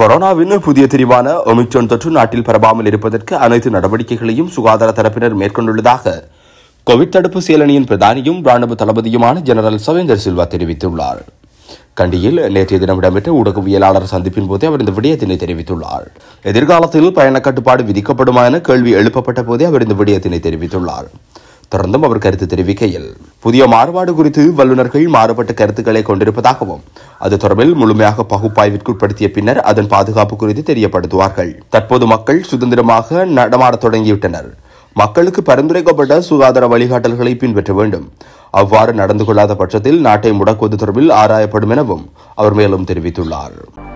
கொரோனாவின் புதிய தெரிவான ஒமிக்ரான் தொற்று நாட்டில் பரவாமல் இருப்பதற்கு அனைத்து நடவடிக்கைகளையும் சுகாதார தரப்பினர் மேற்கொண்டுள்ளதாக கோவிட் தடுப்பு சேலனியின் பிரதானியும் ராணுவ தளபதியுமான ஜெனரல் சவேந்தர் சில்வா தெரிவித்துள்ளார் கண்டியில் நேற்றைய தினம் இடம்பெற்ற ஊடகவியலாளர் சந்திப்பின் போதே அவர் இந்த விடயத்தினை தெரிவித்துள்ளார் எதிர்காலத்தில் பயணக் கட்டுப்பாடு விதிக்கப்படுமா என கேள்வி எழுப்பப்பட்ட போதே அவர் இந்த விடயத்தினை தெரிவித்துள்ளார் தொடர்ந்தும் அவர் கருத்து தெரிவிக்கையில் புதிய மாறுபாடு குறித்து வல்லுநர்கள் மாறுபட்ட கருத்துக்களை கொண்டிருப்பதாகவும் அது தொடர்பில் முழுமையாக பகுப்பாய்விற்குட்படுத்திய பின்னர் அதன் பாதுகாப்பு குறித்து தெரியப்படுத்துவார்கள் தற்போது மக்கள் சுதந்திரமாக நடமாடத் தொடங்கிவிட்டனர் மக்களுக்கு பரிந்துரைக்கப்பட்ட சுகாதார வழிகாட்டல்களை பின்பற்ற வேண்டும் அவ்வாறு நடந்து கொள்ளாத பட்சத்தில் நாட்டை முடக்குவது தொடர்பில் ஆராயப்படும் எனவும் அவர் மேலும் தெரிவித்துள்ளார்